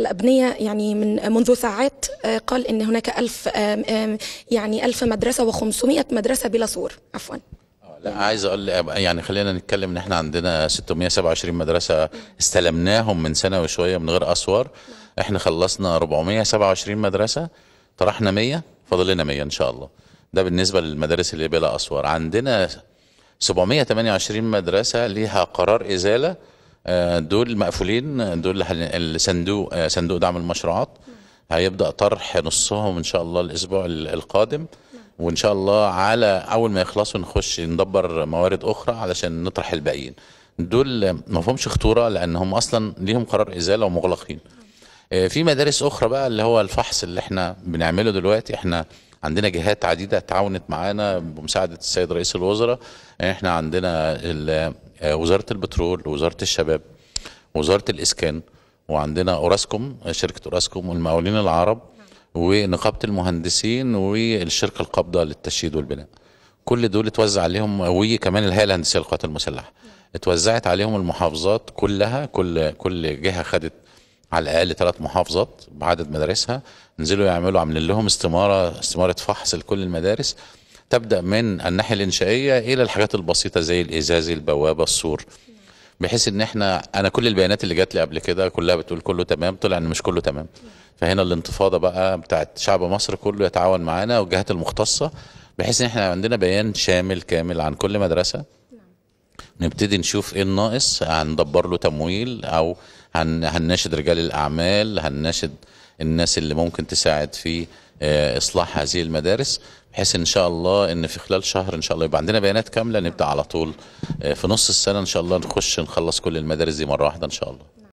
الأبنية يعني من منذ ساعات آه، قال إن هناك ألف يعني ألف مدرسة وخمسمائة مدرسة بلا سور عفوا آه، لا عايز اقول يعني خلينا نتكلم ان احنا عندنا 627 مدرسه استلمناهم من سنه وشويه من غير اسوار احنا خلصنا 427 مدرسه طرحنا 100 فاضل لنا 100 ان شاء الله ده بالنسبه للمدارس اللي بلا اسوار عندنا 728 مدرسه ليها قرار ازاله آه، دول مقفولين دول الصندوق آه، صندوق دعم المشروعات هيبدا طرح نصهم ان شاء الله الاسبوع القادم وان شاء الله على اول ما يخلصوا نخش ندبر موارد اخرى علشان نطرح الباقيين دول ما فيهمش خطوره لان هم اصلا ليهم قرار ازاله ومغلقين آه، في مدارس اخرى بقى اللي هو الفحص اللي احنا بنعمله دلوقتي احنا عندنا جهات عديده تعاونت معانا بمساعده السيد رئيس الوزراء احنا عندنا آه، وزاره البترول وزاره الشباب وزاره الاسكان وعندنا اوراسكوم آه، شركه اوراسكوم والمقاولين العرب ونقابه المهندسين والشركه القابضه للتشييد والبناء كل دول اتوزع عليهم وكمان الهيئه الهندسيه للقوات المسلحه اتوزعت عليهم المحافظات كلها كل كل جهه خدت على الاقل ثلاث محافظات بعدد مدارسها نزلوا يعملوا عاملين لهم استماره استماره فحص لكل المدارس تبدا من الناحيه الانشائيه الى الحاجات البسيطه زي الازاز البوابه السور بحيث ان احنا انا كل البيانات اللي جات لي قبل كده كلها بتقول كله تمام طلع ان مش كله تمام فهنا الانتفاضه بقى بتاعت شعب مصر كله يتعاون معانا والجهات المختصه بحيث ان احنا عندنا بيان شامل كامل عن كل مدرسه نبتدي نشوف ايه الناقص هندبر له تمويل او هنناشد رجال الاعمال هنناشد الناس اللي ممكن تساعد في آه، اصلاح هذه المدارس بحيث ان شاء الله ان في خلال شهر ان شاء الله يبقى عندنا بيانات كامله نبدا على طول آه، في نص السنه ان شاء الله نخش نخلص كل المدارس دي مره واحده ان شاء الله